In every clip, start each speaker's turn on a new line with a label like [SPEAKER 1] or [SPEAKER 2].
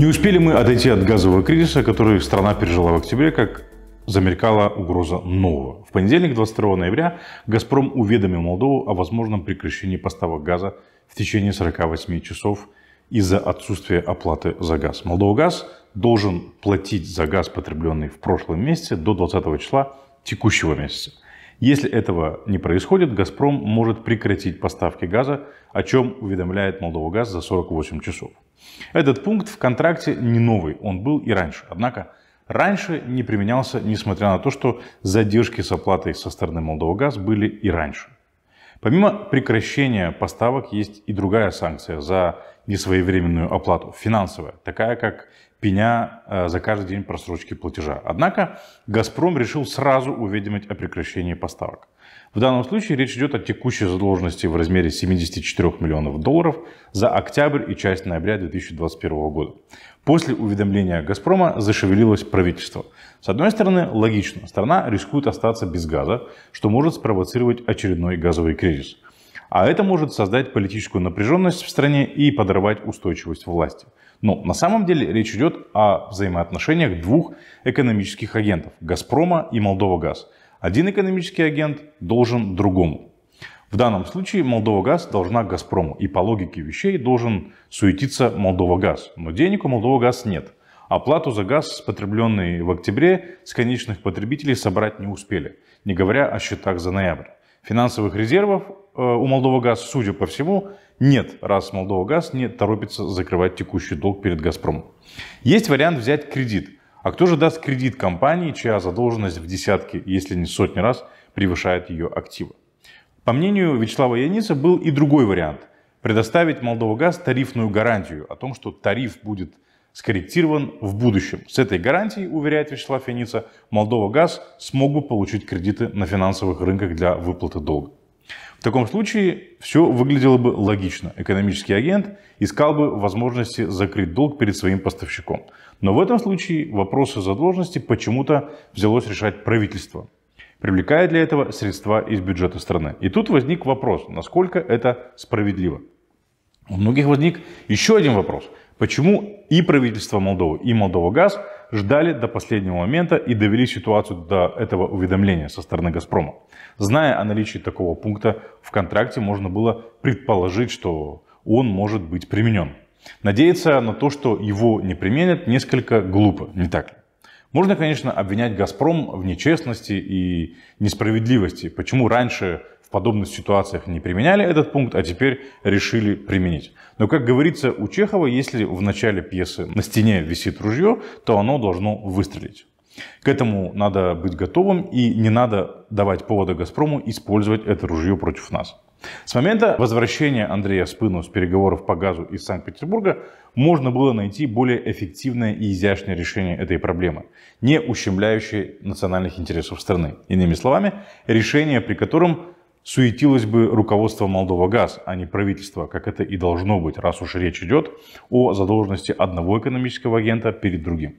[SPEAKER 1] Не успели мы отойти от газового кризиса, который страна пережила в октябре, как замелькала угроза нового. В понедельник, 22 ноября, «Газпром» уведомил Молдову о возможном прекращении поставок газа в течение 48 часов из-за отсутствия оплаты за газ. Молдовгаз должен платить за газ, потребленный в прошлом месяце, до 20 числа текущего месяца. Если этого не происходит, «Газпром» может прекратить поставки газа, о чем уведомляет «Молдовагаз» за 48 часов. Этот пункт в контракте не новый, он был и раньше. Однако раньше не применялся, несмотря на то, что задержки с оплатой со стороны «Молдовагаз» были и раньше. Помимо прекращения поставок есть и другая санкция за несвоевременную оплату, финансовая, такая как пеня э, за каждый день просрочки платежа. Однако «Газпром» решил сразу уведомить о прекращении поставок. В данном случае речь идет о текущей задолженности в размере 74 миллионов долларов за октябрь и часть ноября 2021 года. После уведомления «Газпрома» зашевелилось правительство. С одной стороны, логично, страна рискует остаться без газа, что может спровоцировать очередной газовый кризис. А это может создать политическую напряженность в стране и подорвать устойчивость власти – но на самом деле речь идет о взаимоотношениях двух экономических агентов – «Газпрома» и «Молдова-Газ». Один экономический агент должен другому. В данном случае «Молдова-Газ» должна «Газпрому», и по логике вещей должен суетиться «Молдова-Газ». Но денег у «Молдова-Газ» нет. Оплату за газ, потребленный в октябре, с конечных потребителей собрать не успели, не говоря о счетах за ноябрь. Финансовых резервов э, у «Молдова-Газ», судя по всему, нет, раз Молдова-Газ не торопится закрывать текущий долг перед «Газпромом». Есть вариант взять кредит. А кто же даст кредит компании, чья задолженность в десятки, если не сотни раз, превышает ее активы? По мнению Вячеслава Яницы, был и другой вариант – предоставить «Молдова-Газ» тарифную гарантию о том, что тариф будет скорректирован в будущем. С этой гарантией, уверяет Вячеслав Яница, «Молдова-Газ» смогут получить кредиты на финансовых рынках для выплаты долга. В таком случае все выглядело бы логично. Экономический агент искал бы возможности закрыть долг перед своим поставщиком. Но в этом случае вопросы задолженности почему-то взялось решать правительство, привлекая для этого средства из бюджета страны. И тут возник вопрос, насколько это справедливо. У многих возник еще один вопрос. Почему и правительство Молдовы, и Молдова ГАЗ – ждали до последнего момента и довели ситуацию до этого уведомления со стороны «Газпрома». Зная о наличии такого пункта в контракте, можно было предположить, что он может быть применен. Надеяться на то, что его не применят, несколько глупо, не так ли? Можно, конечно, обвинять «Газпром» в нечестности и несправедливости. Почему раньше подобных ситуациях не применяли этот пункт, а теперь решили применить. Но, как говорится у Чехова, если в начале пьесы на стене висит ружье, то оно должно выстрелить. К этому надо быть готовым и не надо давать повода «Газпрому» использовать это ружье против нас. С момента возвращения Андрея Спыну с переговоров по газу из Санкт-Петербурга можно было найти более эффективное и изящное решение этой проблемы, не ущемляющее национальных интересов страны. Иными словами, решение, при котором суетилось бы руководство Молдова ГАЗ, а не правительство, как это и должно быть, раз уж речь идет о задолженности одного экономического агента перед другим.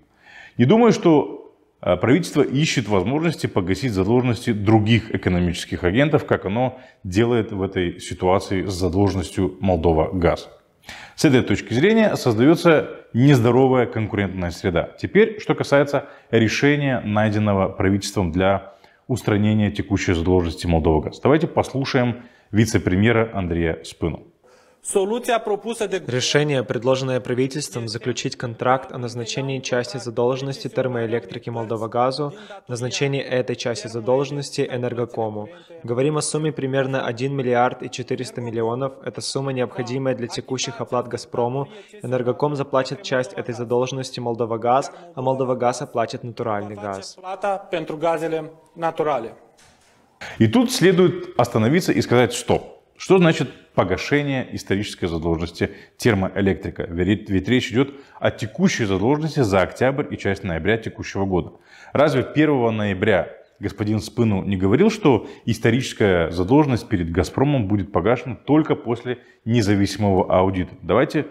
[SPEAKER 1] Не думаю, что э, правительство ищет возможности погасить задолженности других экономических агентов, как оно делает в этой ситуации с задолженностью Молдова ГАЗ. С этой точки зрения создается нездоровая конкурентная среда. Теперь, что касается решения, найденного правительством для устранения текущей задолженности Молдовы ГАЗ. Давайте послушаем вице-премьера Андрея Спыну.
[SPEAKER 2] Решение, предложенное правительством заключить контракт о назначении части задолженности термоэлектрики Молдовагазу, назначении этой части задолженности Энергокому. Говорим о сумме примерно 1 миллиард и 400 миллионов. Это сумма, необходимая для текущих оплат Газпрому. Энергоком заплатит часть этой задолженности Молдовагаз, а Молдовагаз оплатит натуральный газ.
[SPEAKER 1] И тут следует остановиться и сказать «стоп». Что значит погашение исторической задолженности термоэлектрика? Ведь речь идет о текущей задолженности за октябрь и часть ноября текущего года. Разве 1 ноября господин Спыну не говорил, что историческая задолженность перед «Газпромом» будет погашена только после независимого аудита? Давайте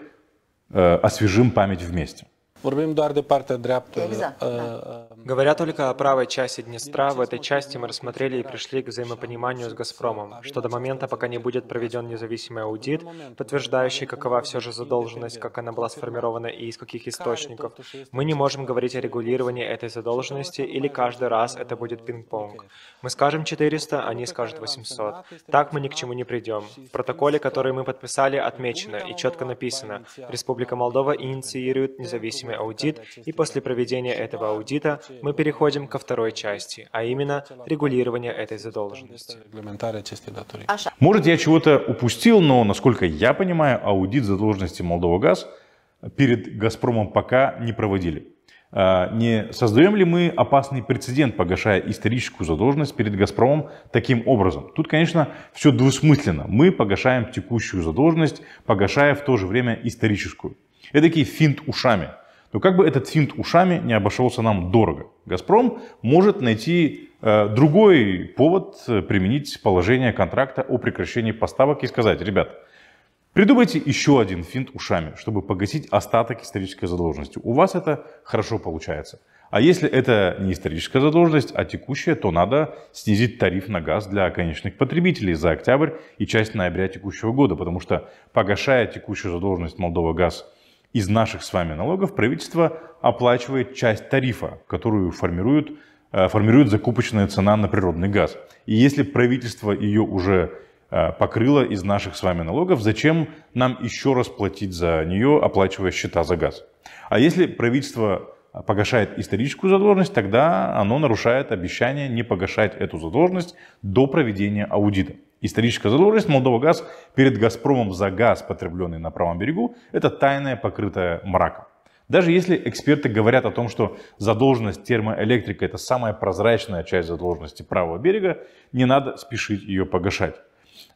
[SPEAKER 1] э, освежим память вместе.
[SPEAKER 2] Uh, uh, Говоря только о правой части Днестра, в этой части мы рассмотрели и пришли к взаимопониманию с «Газпромом», что до момента, пока не будет проведен независимый аудит, подтверждающий, какова все же задолженность, как она была сформирована и из каких источников, мы не можем говорить о регулировании этой задолженности или каждый раз это будет пинг-понг. Мы скажем 400, а они скажут 800. Так мы ни к чему не придем. В протоколе, который мы подписали, отмечено и четко написано «Республика Молдова инициирует независимый проводимый аудит, и после проведения этого аудита мы переходим ко второй части, а именно регулирование этой задолженности.
[SPEAKER 1] Может, я чего-то упустил, но, насколько я понимаю, аудит задолженности Молдова ГАЗ перед «Газпромом» пока не проводили. А, не создаем ли мы опасный прецедент, погашая историческую задолженность перед «Газпромом» таким образом? Тут, конечно, все двусмысленно. Мы погашаем текущую задолженность, погашая в то же время историческую. Это такие финт ушами – но ну, как бы этот финт ушами не обошелся нам дорого, «Газпром» может найти э, другой повод э, применить положение контракта о прекращении поставок и сказать, ребят, придумайте еще один финт ушами, чтобы погасить остаток исторической задолженности. У вас это хорошо получается. А если это не историческая задолженность, а текущая, то надо снизить тариф на газ для конечных потребителей за октябрь и часть ноября текущего года, потому что погашая текущую задолженность Молдова газ из наших с вами налогов правительство оплачивает часть тарифа, которую формирует, э, формирует закупочная цена на природный газ. И если правительство ее уже э, покрыло из наших с вами налогов, зачем нам еще раз платить за нее, оплачивая счета за газ? А если правительство погашает историческую задолженность, тогда оно нарушает обещание не погашать эту задолженность до проведения аудита. Историческая задолженность Молдова ГАЗ перед Газпромом за газ, потребленный на правом берегу, это тайная, покрытая мраком. Даже если эксперты говорят о том, что задолженность термоэлектрика – это самая прозрачная часть задолженности правого берега, не надо спешить ее погашать.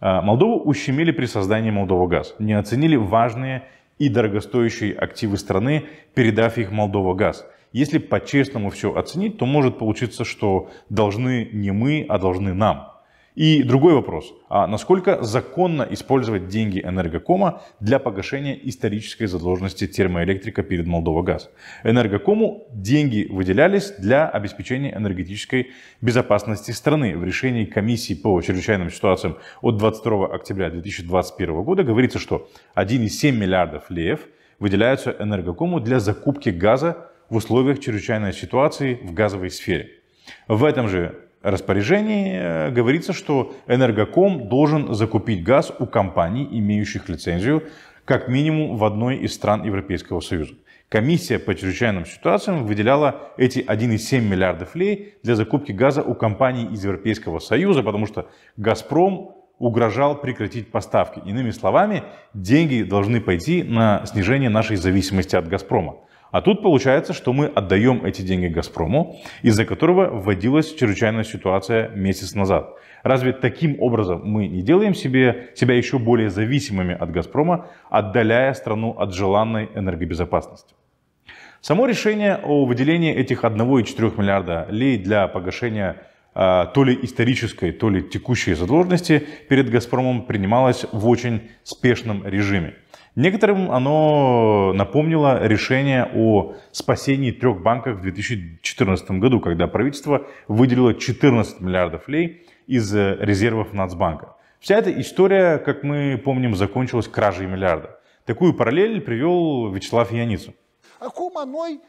[SPEAKER 1] А, Молдову ущемили при создании Молдова ГАЗ, не оценили важные и дорогостоящие активы страны, передав их Молдова газ. Если по-честному все оценить, то может получиться, что должны не мы, а должны нам. И другой вопрос. А насколько законно использовать деньги Энергокома для погашения исторической задолженности термоэлектрика перед Молдова-Газ? Энергокому деньги выделялись для обеспечения энергетической безопасности страны. В решении комиссии по чрезвычайным ситуациям от 22 октября 2021 года говорится, что 1,7 миллиардов леев выделяются Энергокому для закупки газа в условиях чрезвычайной ситуации в газовой сфере. В этом же распоряжении э, говорится, что Энергоком должен закупить газ у компаний, имеющих лицензию, как минимум в одной из стран Европейского Союза. Комиссия по чрезвычайным ситуациям выделяла эти 1,7 миллиардов лей для закупки газа у компаний из Европейского Союза, потому что «Газпром» угрожал прекратить поставки. Иными словами, деньги должны пойти на снижение нашей зависимости от «Газпрома». А тут получается, что мы отдаем эти деньги «Газпрому», из-за которого вводилась чрезвычайная ситуация месяц назад. Разве таким образом мы не делаем себе, себя еще более зависимыми от «Газпрома», отдаляя страну от желанной энергобезопасности? Само решение о выделении этих 1,4 миллиарда лей для погашения Э, то ли исторической, то ли текущей задолженности перед «Газпромом» принималось в очень спешном режиме. Некоторым оно напомнило решение о спасении трех банков в 2014 году, когда правительство выделило 14 миллиардов лей из э, резервов Нацбанка. Вся эта история, как мы помним, закончилась кражей миллиарда.
[SPEAKER 2] Такую параллель привел Вячеслав Яницын. Acum noi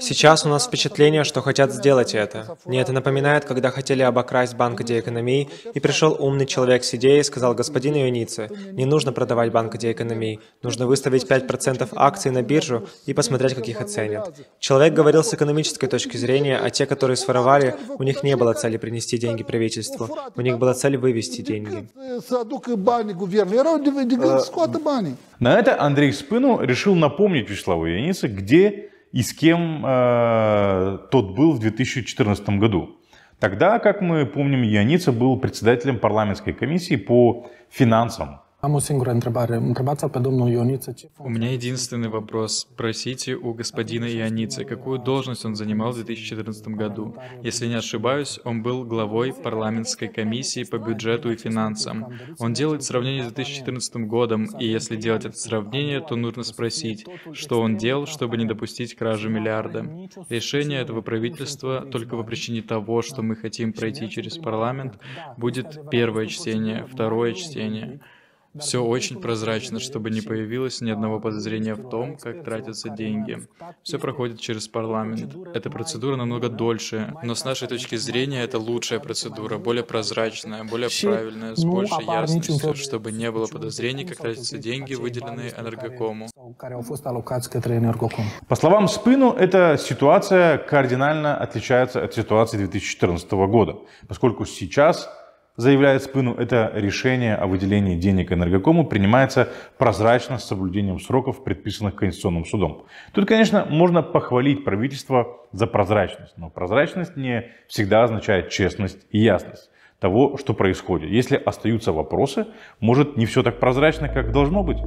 [SPEAKER 2] Сейчас у нас впечатление, что хотят сделать это. Мне это напоминает, когда хотели обокрасть Банк Деэкономии, и пришел умный человек с идеей и сказал, «Господин Ионицы, не нужно продавать Банк Деэкономии, нужно выставить 5% акций на биржу и посмотреть, как их оценят». Человек говорил с экономической точки зрения, а те, которые своровали, у них не было цели принести деньги правительству, у них была цель вывести деньги.
[SPEAKER 1] Э, на это Андрей Спыну решил напомнить Вячеславу Ионице, где и с кем э, тот был в 2014 году. Тогда, как мы помним, Яница был председателем парламентской комиссии по финансам
[SPEAKER 3] Am o singură întrebare. întrebați pe domnul Ioница. У меня единственный вопрос. Спросите у господина Ионицы, какую должность он занимал в 2014 году. Если не ошибаюсь, он был главой парламентской комиссии по бюджету и финансам. Он делает сравнение с 2014 годом, и если делать это сравнение, то нужно спросить, что он делал, чтобы не допустить кражи миллиарда. Решение этого правительства только по причине того, что мы хотим пройти через парламент, будет первое чтение, второе чтение. Все очень прозрачно, чтобы не появилось ни одного а, подозрения в том, как тратятся деньги. Все проходит через парламент. Эта процедура намного дольше, но с нашей точки зрения это лучшая процедура, более прозрачная, более правильная, с ну, большей а ясностью, чтобы не было подозрений, как тратятся деньги, выделенные энергокому.
[SPEAKER 1] По словам Спину, эта ситуация кардинально отличается от ситуации 2014 года, поскольку сейчас заявляет Спину, это решение о выделении денег энергокому принимается прозрачно с соблюдением сроков, предписанных Конституционным судом. Тут, конечно, можно похвалить правительство за прозрачность, но прозрачность не всегда означает честность и ясность того, что происходит. Если остаются вопросы, может не все так прозрачно, как должно быть.